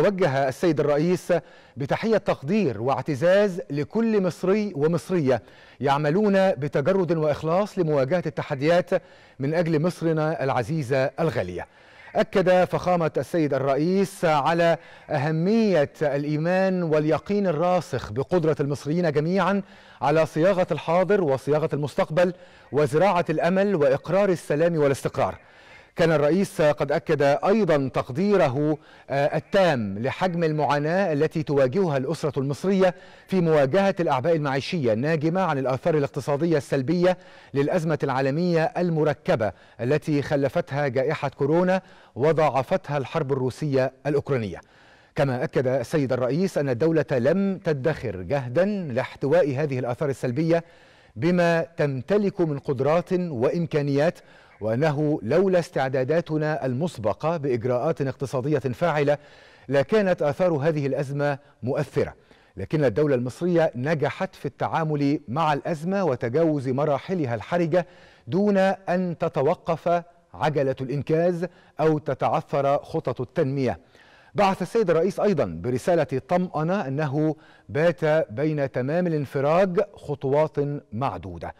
توجه السيد الرئيس بتحية تقدير واعتزاز لكل مصري ومصرية يعملون بتجرد وإخلاص لمواجهة التحديات من أجل مصرنا العزيزة الغالية أكد فخامة السيد الرئيس على أهمية الإيمان واليقين الراسخ بقدرة المصريين جميعا على صياغة الحاضر وصياغة المستقبل وزراعة الأمل وإقرار السلام والاستقرار كان الرئيس قد أكد أيضا تقديره آه، التام لحجم المعاناة التي تواجهها الأسرة المصرية في مواجهة الأعباء المعيشية الناجمة عن الآثار الاقتصادية السلبية للأزمة العالمية المركبة التي خلفتها جائحة كورونا وضاعفتها الحرب الروسية الأوكرانية كما أكد السيد الرئيس أن الدولة لم تدخر جهدا لاحتواء هذه الآثار السلبية بما تمتلك من قدرات وإمكانيات وأنه لولا استعداداتنا المسبقة بإجراءات اقتصادية فاعلة لكانت آثار هذه الأزمة مؤثرة لكن الدولة المصرية نجحت في التعامل مع الأزمة وتجاوز مراحلها الحرجة دون أن تتوقف عجلة الإنكاز أو تتعثر خطط التنمية بعث السيد الرئيس أيضا برسالة طمأنة أنه بات بين تمام الانفراج خطوات معدودة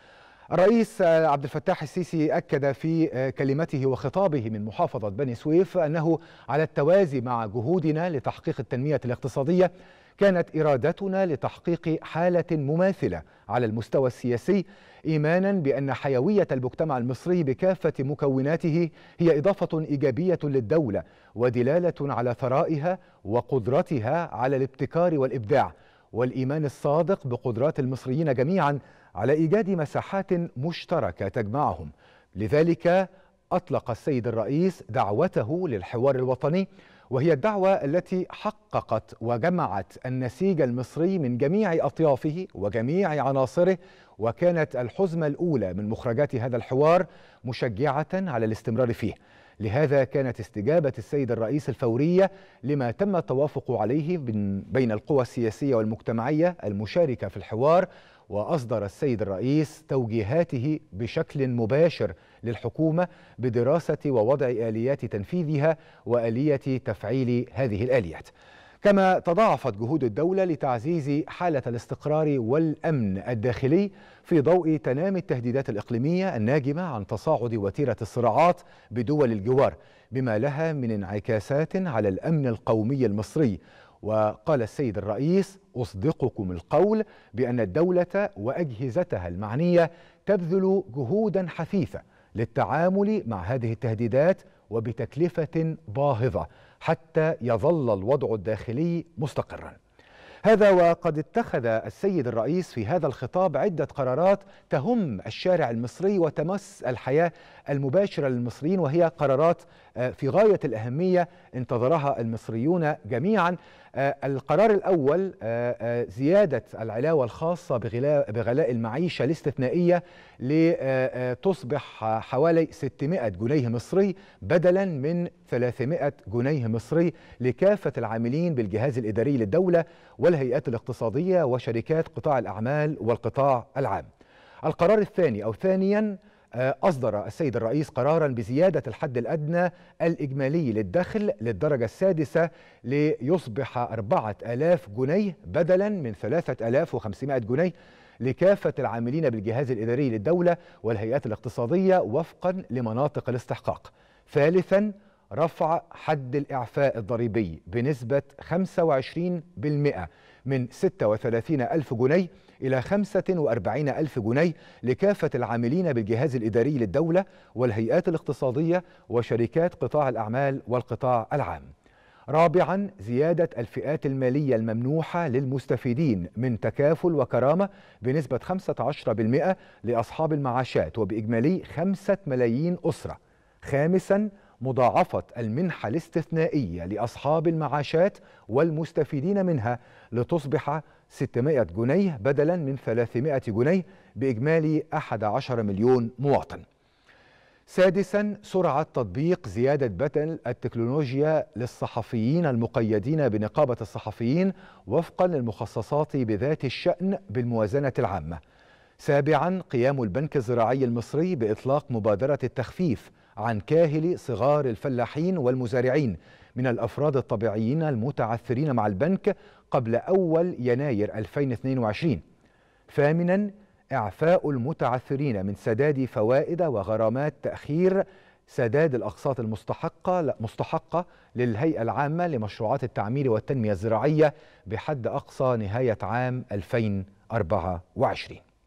الرئيس عبد الفتاح السيسي أكد في آه، كلمته وخطابه من محافظة بني سويف أنه على التوازي مع جهودنا لتحقيق التنمية الاقتصادية كانت إرادتنا لتحقيق حالة مماثلة على المستوى السياسي إيمانا بأن حيوية المجتمع المصري بكافة مكوناته هي إضافة إيجابية للدولة ودلالة على ثرائها وقدرتها على الابتكار والإبداع والإيمان الصادق بقدرات المصريين جميعا على إيجاد مساحات مشتركة تجمعهم لذلك أطلق السيد الرئيس دعوته للحوار الوطني وهي الدعوة التي حققت وجمعت النسيج المصري من جميع أطيافه وجميع عناصره وكانت الحزمة الأولى من مخرجات هذا الحوار مشجعة على الاستمرار فيه لهذا كانت استجابة السيد الرئيس الفورية لما تم التوافق عليه بين القوى السياسية والمجتمعية المشاركة في الحوار وأصدر السيد الرئيس توجيهاته بشكل مباشر للحكومة بدراسة ووضع آليات تنفيذها وآلية تفعيل هذه الآليات كما تضاعفت جهود الدولة لتعزيز حالة الاستقرار والأمن الداخلي في ضوء تنامي التهديدات الإقليمية الناجمة عن تصاعد وتيرة الصراعات بدول الجوار بما لها من انعكاسات على الأمن القومي المصري وقال السيد الرئيس أصدقكم القول بأن الدولة وأجهزتها المعنية تبذل جهودا حثيثة للتعامل مع هذه التهديدات وبتكلفة باهظة حتى يظل الوضع الداخلي مستقرا هذا وقد اتخذ السيد الرئيس في هذا الخطاب عدة قرارات تهم الشارع المصري وتمس الحياة المباشرة للمصريين وهي قرارات آه، في غاية الأهمية انتظرها المصريون جميعا آه، القرار الأول آه، زيادة العلاوة الخاصة بغلاء المعيشة الاستثنائية لتصبح حوالي 600 جنيه مصري بدلا من 300 جنيه مصري لكافة العاملين بالجهاز الإداري للدولة ولا والهيئات الاقتصادية وشركات قطاع الأعمال والقطاع العام القرار الثاني أو ثانيا آه، أصدر السيد الرئيس قرارا بزيادة الحد الأدنى الإجمالي للدخل للدرجة السادسة ليصبح 4000 جنيه بدلا من 3500 جنيه لكافة العاملين بالجهاز الإداري للدولة والهيئات الاقتصادية وفقا لمناطق الاستحقاق ثالثا رفع حد الإعفاء الضريبي بنسبة 25% من 36 ألف جنيه إلى 45 ألف جنيه لكافة العاملين بالجهاز الإداري للدولة والهيئات الاقتصادية وشركات قطاع الأعمال والقطاع العام رابعا زيادة الفئات المالية الممنوحة للمستفيدين من تكافل وكرامة بنسبة 15% لأصحاب المعاشات وبإجمالي 5 ملايين أسرة خامسا مضاعفة المنحة الاستثنائية لأصحاب المعاشات والمستفيدين منها لتصبح 600 جنيه بدلا من 300 جنيه بإجمالي 11 مليون مواطن سادسا سرعة تطبيق زيادة بدل التكنولوجيا للصحفيين المقيدين بنقابة الصحفيين وفقا للمخصصات بذات الشأن بالموازنة العامة سابعا قيام البنك الزراعي المصري بإطلاق مبادرة التخفيف عن كاهل صغار الفلاحين والمزارعين من الأفراد الطبيعيين المتعثرين مع البنك قبل أول يناير 2022 ثامنا إعفاء المتعثرين من سداد فوائد وغرامات تأخير سداد الأقساط المستحقة مستحقة للهيئة العامة لمشروعات التعمير والتنمية الزراعية بحد أقصى نهاية عام 2024